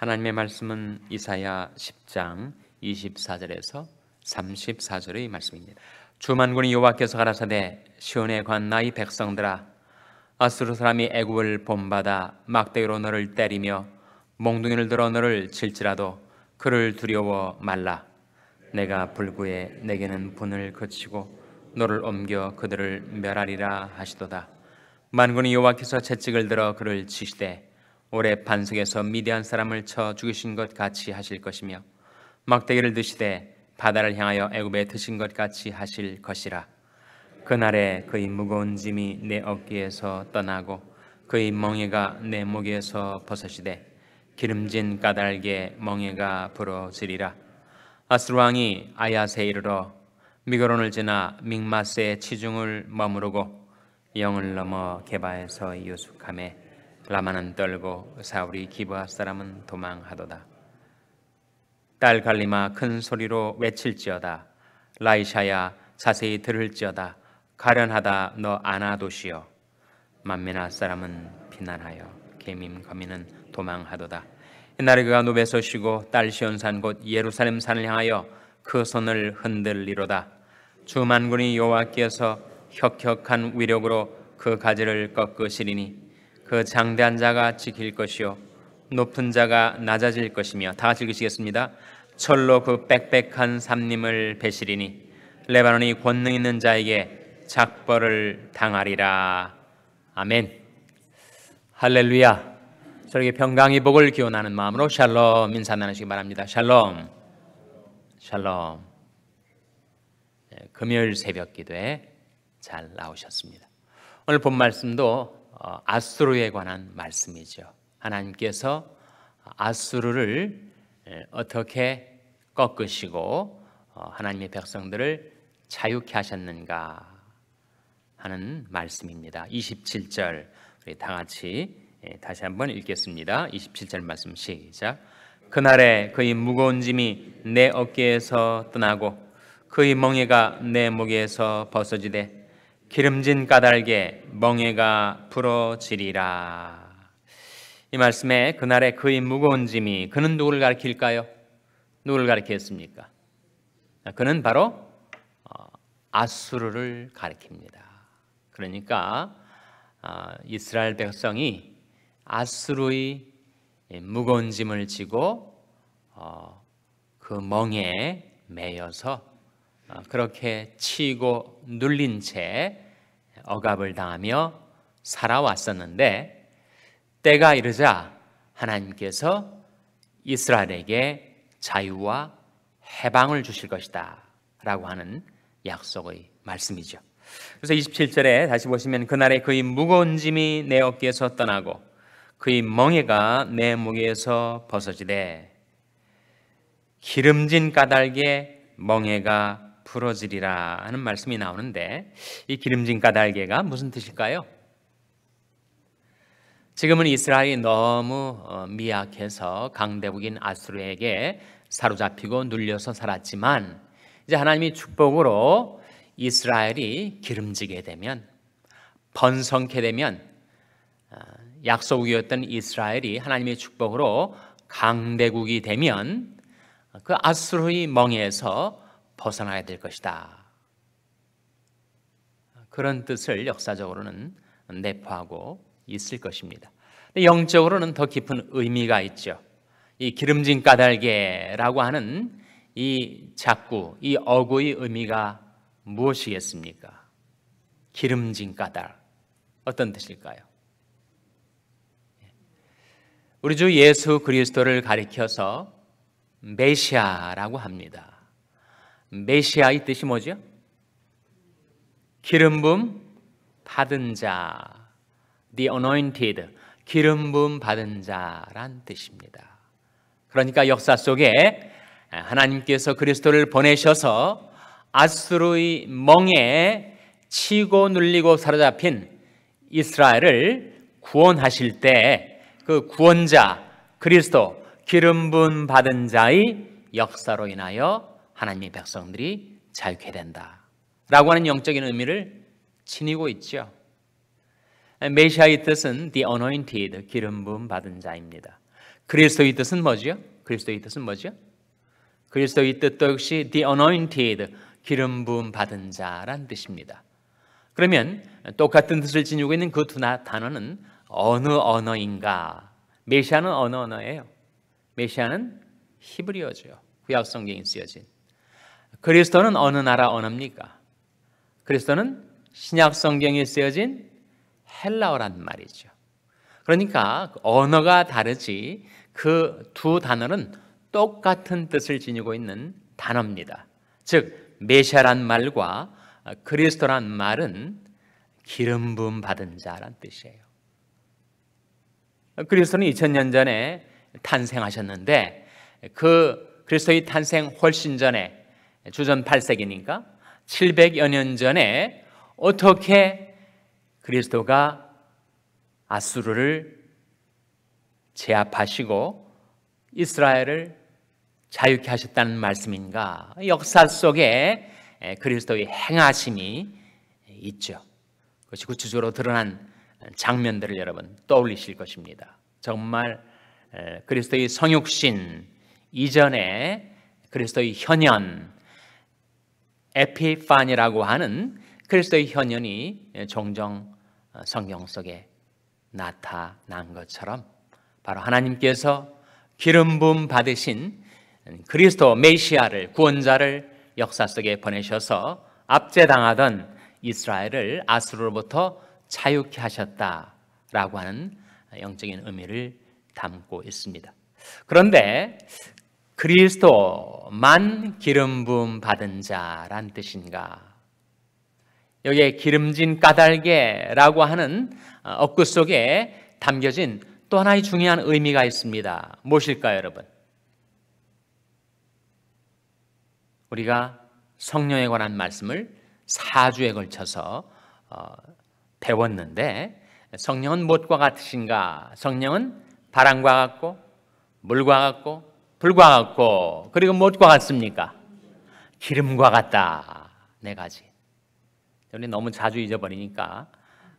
하나님의 말씀은 이사야 10장 24절에서 34절의 말씀입니다. 주만군이 여호와께서 가라사대 시온에 관 나이 백성들아 아수르 사람이 애굽을 본받아 막대기로 너를 때리며 몽둥이를 들어 너를 칠지라도 그를 두려워 말라 내가 불구에 내게는 분을 그치고 너를 옮겨 그들을 멸하리라 하시도다 만군이 여호와께서 채찍을 들어 그를 치시되 올해 반석에서 미대한 사람을 쳐 죽이신 것 같이 하실 것이며 막대기를 드시되 바다를 향하여 애굽에 드신 것 같이 하실 것이라 그날에 그의 무거운 짐이 내 어깨에서 떠나고 그의 멍에가 내 목에서 벗어지되 기름진 까닭에 멍에가 부러지리라 아스 루 왕이 아야세 이르러 미거론을 지나 믹마스의 치중을 머무르고 영을 넘어 개바에서 유숙함에 라마는 떨고 사울이 기부할 사람은 도망하도다. 딸 갈리마 큰 소리로 외칠지어다. 라이샤야 자세히 들을지어다. 가련하다 너아도시여 만미나 사람은 비난하여 개밈 거민은 도망하도다. 옛날에 그가 노베서 쉬고 딸 시온산 곧 예루살렘 산을 향하여 그 손을 흔들리로다. 주 만군이 여호와께서 혁혁한 위력으로 그 가지를 꺾으시리니 그 장대한 자가 지킬 것이요 높은 자가 낮아질 것이며 다 같이 읽으시겠습니다. 철로 그 빽빽한 삼림을 베시리니 레바논이 권능 있는 자에게 작벌을 당하리라. 아멘. 할렐루야. 저에게 평강의 복을 기원하는 마음으로 샬롬 인사 나누시기 바랍니다. 샬롬. 샬롬. 네, 금요일 새벽 기도에 잘 나오셨습니다. 오늘 본 말씀도 어, 아수르에 관한 말씀이죠. 하나님께서 아수르를 예, 어떻게 꺾으시고 어, 하나님의 백성들을 자유케 하셨는가 하는 말씀입니다. 27절 우리 다 같이 예, 다시 한번 읽겠습니다. 27절 말씀 시작. 그날에 그의 무거운 짐이 내 어깨에서 떠나고 그의 멍에가 내 목에서 벗어지되 기름진 까닭에 멍해가 부러지리라. 이 말씀에 그날의 그의 무거운 짐이 그는 누구를 가리킬까요? 누구를 가리키겠습니까? 아, 그는 바로 어, 아수르를 가리킵니다. 그러니까 아, 이스라엘 백성이 아수르의 무거운 짐을 지고 어, 그 멍에 매여서 어, 그렇게 치고 눌린 채 억압을 당하며 살아왔었는데 때가 이르자 하나님께서 이스라엘에게 자유와 해방을 주실 것이다 라고 하는 약속의 말씀이죠. 그래서 27절에 다시 보시면 그날에 그의 무거운 짐이 내 어깨에서 떠나고 그의 멍에가 내 목에서 벗어지되 기름진 까닭에 멍에가 부러지리라 하는 말씀이 나오는데 이 기름진 까닭에가 무슨 뜻일까요? 지금은 이스라엘이 너무 어, 미약해서 강대국인 아수르에게 사로잡히고 눌려서 살았지만 이제 하나님이 축복으로 이스라엘이 기름지게 되면 번성케 되면 어, 약속이었던 이스라엘이 하나님의 축복으로 강대국이 되면 그 아수르의 멍에서 벗어나야 될 것이다. 그런 뜻을 역사적으로는 내포하고 있을 것입니다. 영적으로는 더 깊은 의미가 있죠. 이 기름진 까닭에라고 하는 이 자꾸 이 어구의 의미가 무엇이겠습니까? 기름진 까닭. 어떤 뜻일까요? 우리 주 예수 그리스도를 가리켜서 메시아라고 합니다. 메시아 이 뜻이 뭐죠? 기름붐 받은 자, the anointed, 기름붐 받은 자란 뜻입니다. 그러니까 역사 속에 하나님께서 그리스도를 보내셔서 아수르의 멍에 치고 눌리고 사로잡힌 이스라엘을 구원하실 때 그 구원자 그리스도 기름분 받은 자의 역사로 인하여 하나님의 백성들이 자유케 된다. 라고 하는 영적인 의미를 지니고 있죠. 메시아의 뜻은 the anointed, 기름 부음 받은 자입니다. 그리스도의 뜻은 뭐지 그리스도의 뜻은 뭐지 그리스도의 뜻도 역시 the anointed, 기름 부음 받은 자란 뜻입니다. 그러면 똑같은 뜻을 지니고 있는 그두 단어는 어느 언어인가? 메시아는 어느 언어예요? 메시아는 히브리어죠. 구약 성경에 쓰여진. 그리스도는 어느 나라 언어입니까? 그리스도는 신약 성경에 쓰여진 헬라어란 말이죠. 그러니까 그 언어가 다르지 그 두 단어는 똑같은 뜻을 지니고 있는 단어입니다. 즉 메시아란 말과 그리스도란 말은 기름 부음 받은 자란 뜻이에요. 그리스도는 2 0년 전에 탄생하셨는데 그 그리스도의 탄생 훨씬 전에 주전 8세기니까 700여 년 전에 어떻게 그리스도가 아수르를 제압하시고 이스라엘을 자유케 하셨다는 말씀인가? 역사 속에 그리스도의 행하심이 있죠. 그것이 구체적으로 드러난 장면들을 여러분 떠올리실 것입니다. 정말 그리스도의 성육신 이전에 그리스도의 현현 에피파니라고 하는 그리스도의 현현이 종종 성경 속에 나타난 것처럼 바로 하나님께서 기름 부 받으신 그리스도 메시아를 구원자를 역사 속에 보내셔서 압제당하던 이스라엘을 아수르로부터 자유케 하셨다라고 하는 영적인 의미를 담고 있습니다. 그런데 그리스도만 기름 부음 받은 자란 뜻인가? 여기에 기름진 까닭에라고 하는 억구 어, 속에 담겨진 또 하나의 중요한 의미가 있습니다. 무엇일까요, 여러분? 우리가 성령에 관한 말씀을 4주에 걸쳐서 어, 배웠는데 성령은 무엇과 같으신가? 성령은 바람과 같고 물과 같고 불과 같고 그리고 무엇과 같습니까? 기름과 같다. 네 가지. 우리 너무 자주 잊어버리니까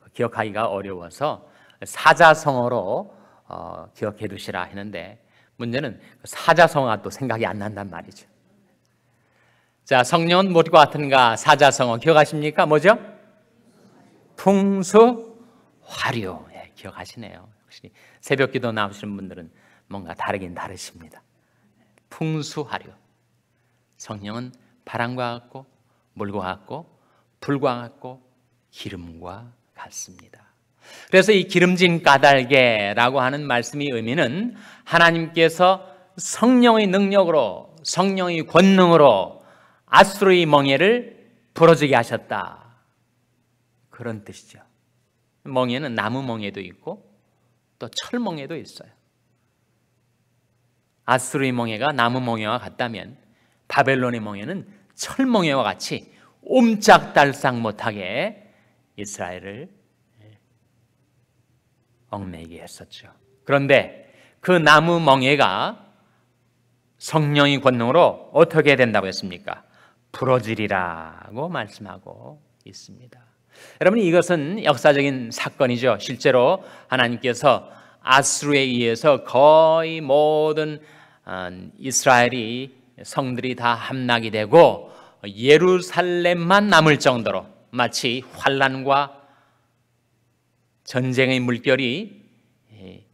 그 기억하기가 어려워서 사자성어로 어, 기억해 두시라 했는데 문제는 그 사자성어가 또 생각이 안 난단 말이죠. 자, 성령은 무엇과 같은가? 사자성어 기억하십니까? 뭐죠? 풍수 화려. 예, 기억하시네요. 역시 새벽 기도 나오시는 분들은 뭔가 다르긴 다르십니다. 풍수하려. 성령은 바람과 같고 물과 같고 불과 같고 기름과 같습니다. 그래서 이 기름진 까닭에라고 하는 말씀의 의미는 하나님께서 성령의 능력으로 성령의 권능으로 아수르의 멍에를 부러지게 하셨다. 그런 뜻이죠. 멍에는 나무 멍에도 있고 또 철 멍에도 있어요. 아수르의 멍해가 나무 멍해와 같다면 바벨론의 멍해는 철멍해와 같이 옴짝달싹 못하게 이스라엘을 얽매이게 했었죠. 그런데 그 나무 멍해가 성령의 권능으로 어떻게 된다고 했습니까? 부러지리라고 말씀하고 있습니다. 여러분 이것은 역사적인 사건이죠. 실제로 하나님께서 아수르에 의해서 거의 모든 아, 이스라엘이 성들이 다 함락이 되고 예루살렘만 남을 정도로 마치 환란과 전쟁의 물결이 예,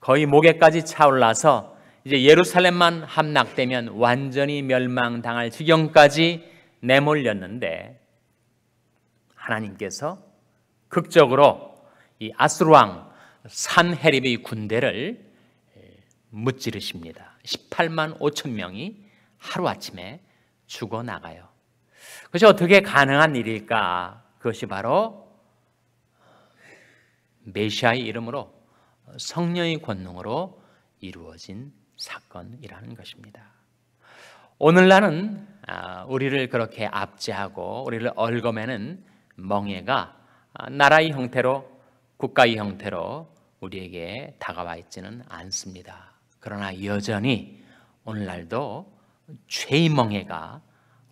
거의 목에까지 차올라서 이제 예루살렘만 함락되면 완전히 멸망당할 지경까지 내몰렸는데 하나님께서 극적으로 이 아스루왕 산헤립의 군대를 예, 무찌르십니다. 18만 5천 명이 하루아침에 죽어나가요. 그것이 어떻게 가능한 일일까? 그것이 바로 메시아의 이름으로 성령의 권능으로 이루어진 사건이라는 것입니다. 오늘날은 아, 우리를 그렇게 압제하고 우리를 얼거매는 멍해가 아, 나라의 형태로 국가의 형태로 우리에게 다가와 있지는 않습니다. 그러나 여전히 오늘날도 죄의 멍해가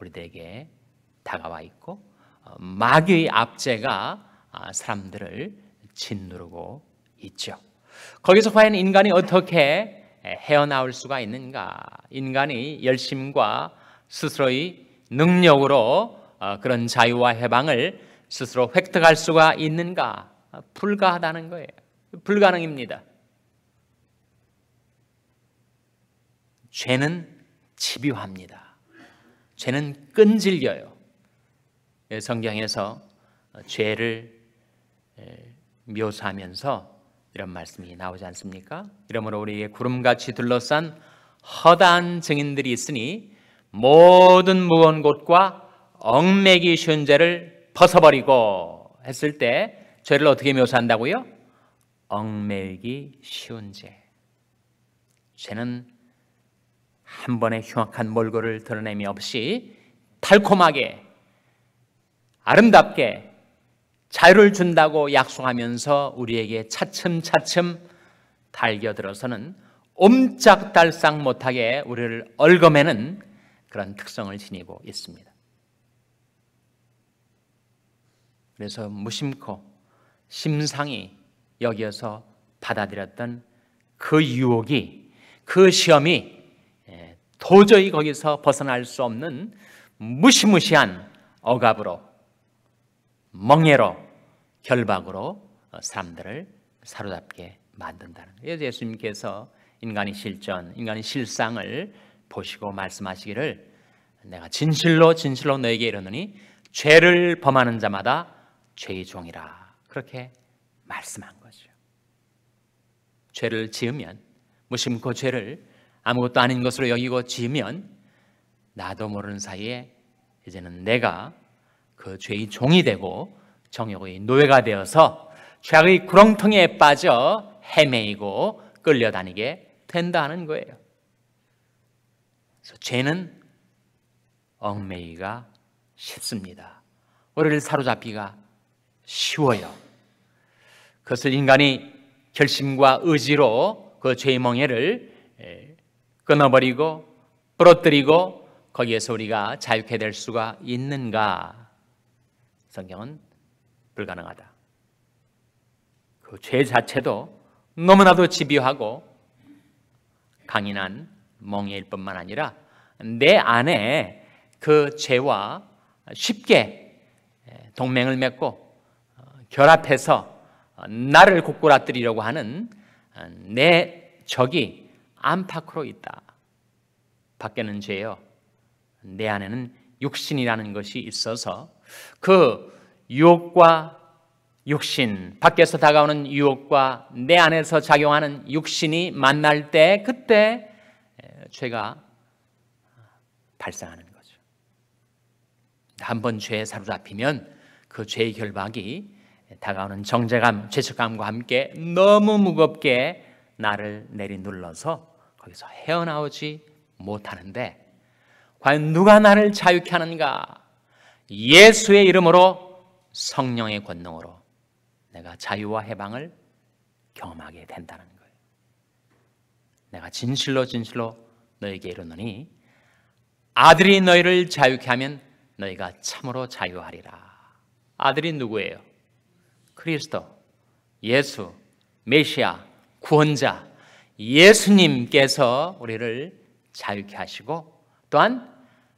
우리들에게 다가와 있고 어, 마귀의 압제가 아, 사람들을 짓누르고 있죠. 거기서 과연 인간이 어떻게 헤어나올 수가 있는가? 인간이 열심과 스스로의 능력으로 어, 그런 자유와 해방을 스스로 획득할 수가 있는가? 아, 불가하다는 거예요. 불가능입니다. 죄는 집요합니다. 죄는 끈질겨요. 예, 성경에서 어, 죄를 예, 묘사하면서 이런 말씀이 나오지 않습니까? 이러므로 우리에 구름같이 둘러싼 허다한 증인들이 있으니 모든 무언 곳과 얽매기 쉬운 죄를 벗어버리고 했을 때 죄를 어떻게 묘사한다고요? 얽매기 쉬운 죄. 죄는 한 번의 흉악한 몰골을 드러내미 없이 달콤하게 아름답게 자유를 준다고 약속하면서 우리에게 차츰차츰 달겨들어서는 옴짝달싹 못하게 우리를 얽거매는 그런 특성을 지니고 있습니다. 그래서 무심코 심상히 여기어서 받아들였던 그 유혹이 그 시험이 도저히 거기서 벗어날 수 없는 무시무시한 억압으로 멍해로 결박으로 사람들을 사로잡게 만든다는 거예요. 예수님께서 인간의 실전, 인간의 실상을 보시고 말씀하시기를 내가 진실로 진실로 너에게 이르노니 죄를 범하는 자마다 죄의 종이라 그렇게 말씀한 거죠. 죄를 지으면 무심코 죄를 아무것도 아닌 것으로 여기고 지으면 나도 모르는 사이에 이제는 내가 그 죄의 종이 되고 정욕의 노예가 되어서 죄악의 구렁텅이에 빠져 헤매이고 끌려다니게 된다는 거예요. 그래서 죄는 얽매이가 쉽습니다. 우리를 사로잡기가 쉬워요. 그것을 인간이 결심과 의지로 그 죄의 멍에를 끊어버리고 부러뜨리고 거기에서 우리가 자유케 될 수가 있는가? 성경은 불가능하다. 그 죄 자체도 너무나도 집요하고 강인한 멍해일 뿐만 아니라 내 안에 그 죄와 쉽게 동맹을 맺고 어, 결합해서 나를 고꾸라뜨리려고 하는 어, 내 적이 안팎으로 있다. 밖에는 죄요. 내 안에는 육신이라는 것이 있어서 그 유혹과 육신, 밖에서 다가오는 유혹과 내 안에서 작용하는 육신이 만날 때 그때 죄가 발생하는 거죠. 한 번 죄에 사로잡히면 그 죄의 결박이 다가오는 정죄감, 죄책감과 함께 너무 무겁게 나를 내리눌러서 거기서 헤어나오지 못하는데 과연 누가 나를 자유케 하는가? 예수의 이름으로 성령의 권능으로 내가 자유와 해방을 경험하게 된다는 거예요. 내가 진실로 진실로 너에게 이르노니 아들이 너희를 자유케 하면 너희가 참으로 자유하리라. 아들이 누구예요? 그리스도, 예수, 메시아, 구원자, 예수님께서 우리를 자유케 하시고 또한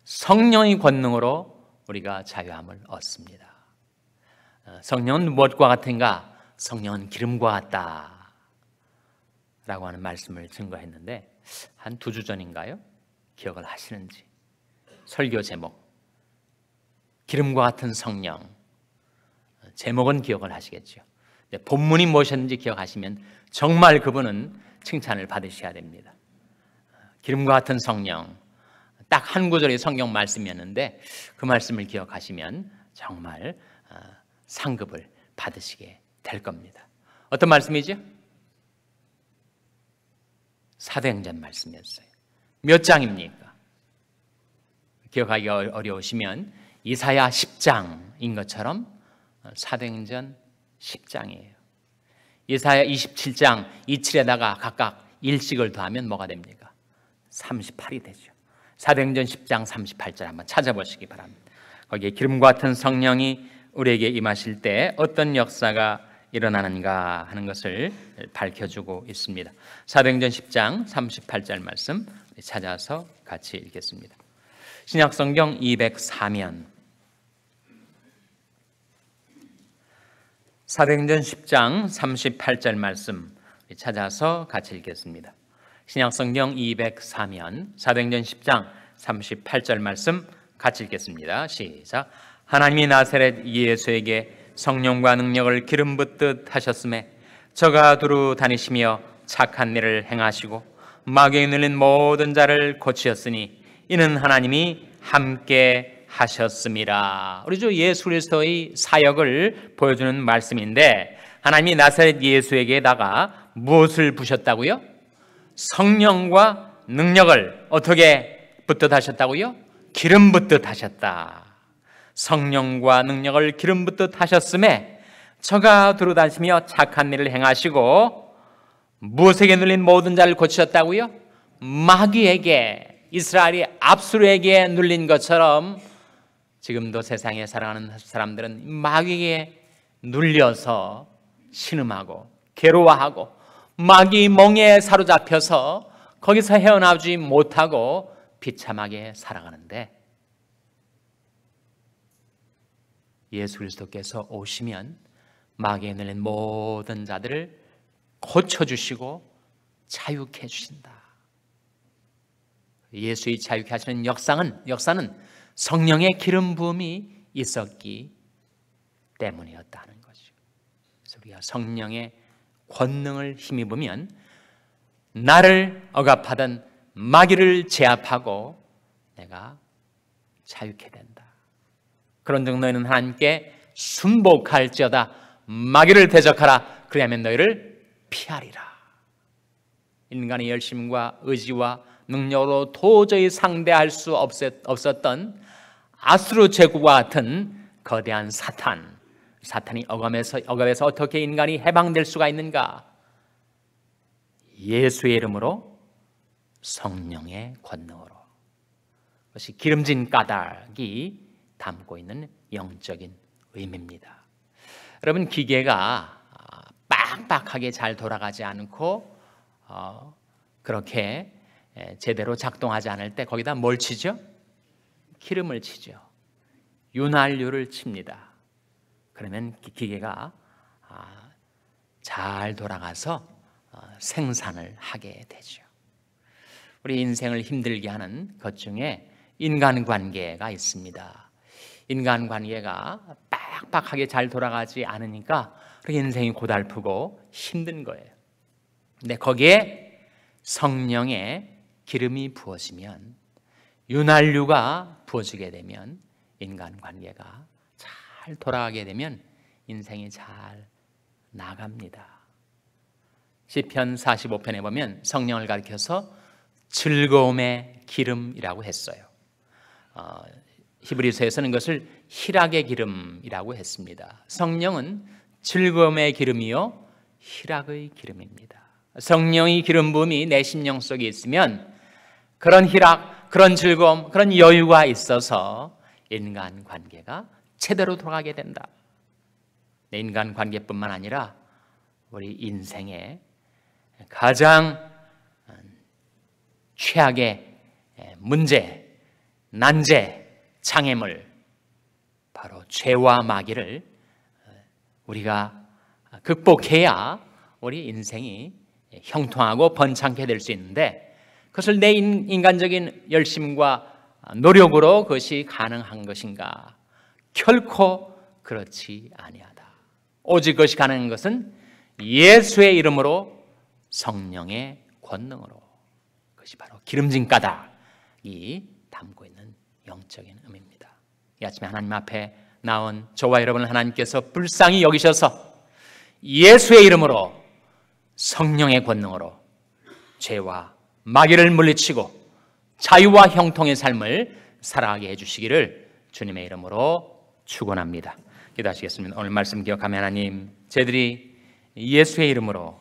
성령의 권능으로 우리가 자유함을 얻습니다. 어, 성령은 무엇과 같은가? 성령은 기름과 같다. 라고 하는 말씀을 증거했는데 한 두 주 전인가요? 기억을 하시는지 설교 제목 기름과 같은 성령 어, 제목은 기억을 하시겠죠. 본문이 무엇이었는지 기억하시면 정말 그분은 칭찬을 받으셔야 됩니다. 기름과 같은 성령, 딱 한 구절의 성경 말씀이었는데 그 말씀을 기억하시면 정말 어, 상급을 받으시게 될 겁니다. 어떤 말씀이죠? 사도행전 말씀이었어요. 몇 장입니까? 기억하기 어려우시면 이사야 10장인 것처럼 어, 사도행전 10장이에요. 이사야 27장 27에다가 각각 일씩을 더하면 뭐가 됩니까? 38이 되죠. 사도행전 10장 38절 한번 찾아보시기 바랍니다. 거기에 기름 같은 성령이 우리에게 임하실 때 어떤 역사가 일어나는가 하는 것을 밝혀주고 있습니다. 사도행전 10장 38절 말씀 찾아서 같이 읽겠습니다. 신약성경 204면 사도행전 10장 38절 말씀 찾아서 같이 읽겠습니다. 신약성경 204면 사도행전 10장 38절 말씀 같이 읽겠습니다. 시작. 하나님이 나세렛 예수에게 성령과 능력을 기름 붓듯 하셨음에 저가 두루 다니시며 착한 일을 행하시고 마귀에 눌린 모든 자를 고치었으니 이는 하나님이 함께 하셨습니다. 우리 주 예수 그리스도의 사역을 보여주는 말씀인데 하나님이 나사렛 예수에게다가 무엇을 부셨다고요? 성령과 능력을 어떻게 붙듯 하셨다고요? 기름 붙듯 하셨다. 성령과 능력을 기름 붙듯 하셨음에 저가 들어다니며 착한 일을 행하시고 무엇에게 눌린 모든 자를 고치셨다고요? 마귀에게 이스라엘이 압수르에게 눌린 것처럼 지금도 세상에 살아가는 사람들은 마귀에 눌려서 신음하고 괴로워하고 마귀 멍에 사로잡혀서 거기서 헤어나오지 못하고 비참하게 살아가는데 예수 그리스도께서 오시면 마귀에 눌린 모든 자들을 고쳐주시고 자유케 해주신다. 예수의 자유케 하시는 역사는, 역사는 성령의 기름 부음이 있었기 때문이었다는 것이죠. 그래서 우리가 성령의 권능을 힘입으면 나를 억압하던 마귀를 제압하고 내가 자유케 된다. 그런 즉 너희는 하나님께 순복할지어다 마귀를 대적하라 그리하면 너희를 피하리라. 인간의 열심과 의지와 능력으로 도저히 상대할 수 없었던 아수르 제국과 같은 거대한 사탄, 사탄이 억압에서, 억압에서 어떻게 인간이 해방될 수가 있는가? 예수의 이름으로 성령의 권능으로. 그것이 기름진 까닭이 담고 있는 영적인 의미입니다. 여러분 기계가 아, 빡빡하게 잘 돌아가지 않고 어, 그렇게 제대로 작동하지 않을 때 거기다 뭘 치죠? 기름을 치죠. 윤활유를 칩니다. 그러면 기계가 아, 잘 돌아가서 어, 생산을 하게 되죠. 우리 인생을 힘들게 하는 것 중에 인간관계가 있습니다. 인간관계가 빡빡하게 잘 돌아가지 않으니까 인생이 고달프고 힘든 거예요. 근데 거기에 성령의 기름이 부어지면 윤활유가 부어지게 되면 인간관계가 잘 돌아가게 되면 인생이 잘 나갑니다. 시편 45편에 보면 성령을 가리켜서 즐거움의 기름이라고 했어요. 어, 히브리서에서는 그것을 희락의 기름이라고 했습니다. 성령은 즐거움의 기름이요 희락의 기름입니다. 성령의 기름 부음이 내 심령 속에 있으면 그런 희락 그런 즐거움, 그런 여유가 있어서 인간 관계가 제대로 돌아가게 된다. 내 인간 관계뿐만 아니라 우리 인생의 가장 음, 최악의 예, 문제, 난제, 장애물, 바로 죄와 마귀를 어, 우리가 극복해야 우리 인생이 형통하고 번창케 될수 있는데 그것을 내 인간적인 열심과 노력으로 그것이 가능한 것인가? 결코 그렇지 아니하다. 오직 그것이 가능한 것은 예수의 이름으로 성령의 권능으로 그것이 바로 기름진 까닭이 담고 있는 영적인 의미입니다. 이 아침에 하나님 앞에 나온 저와 여러분을 하나님께서 불쌍히 여기셔서 예수의 이름으로 성령의 권능으로 죄와 마귀를 물리치고 자유와 형통의 삶을 살아가게 해주시기를 주님의 이름으로 축원합니다. 기도하시겠습니다. 오늘 말씀 기억하며 하나님, 저들이 예수의 이름으로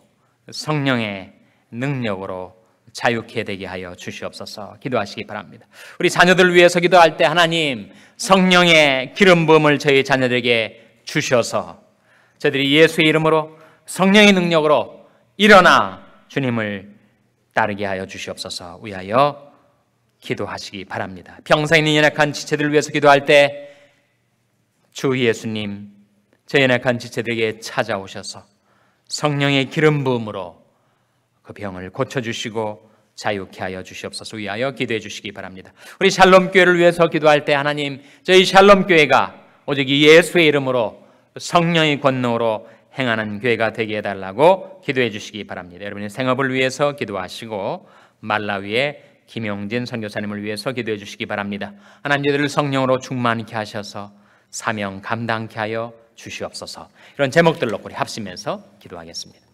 성령의 능력으로 자유케 되게 하여 주시옵소서. 기도하시기 바랍니다. 우리 자녀들 위해서 기도할 때 하나님 성령의 기름 부음을 저희 자녀들에게 주셔서 저들이 예수의 이름으로 성령의 능력으로 일어나 주님을 따르게 하여 주시옵소서 위하여 기도하시기 바랍니다. 평생 있는 네 연약한 지체들을 위해서 기도할 때 주 예수님 저 연약한 지체들에게 찾아오셔서 성령의 기름 부음으로 그 병을 고쳐 주시고 자유케 하여 주시옵소서 위하여 기도해 주시기 바랍니다. 우리 샬롬 교회를 위해서 기도할 때 하나님 저희 샬롬 교회가 오직 예수의 이름으로 성령의 권능으로 행하는 교회가 되게 해달라고 기도해 주시기 바랍니다. 여러분의 생업을 위해서 기도하시고 말라위의 김영진 선교사님을 위해서 기도해 주시기 바랍니다. 하나님 저들을 성령으로 충만케 하셔서 사명 감당케 하여 주시옵소서. 이런 제목들로 우리 합시면서 기도하겠습니다.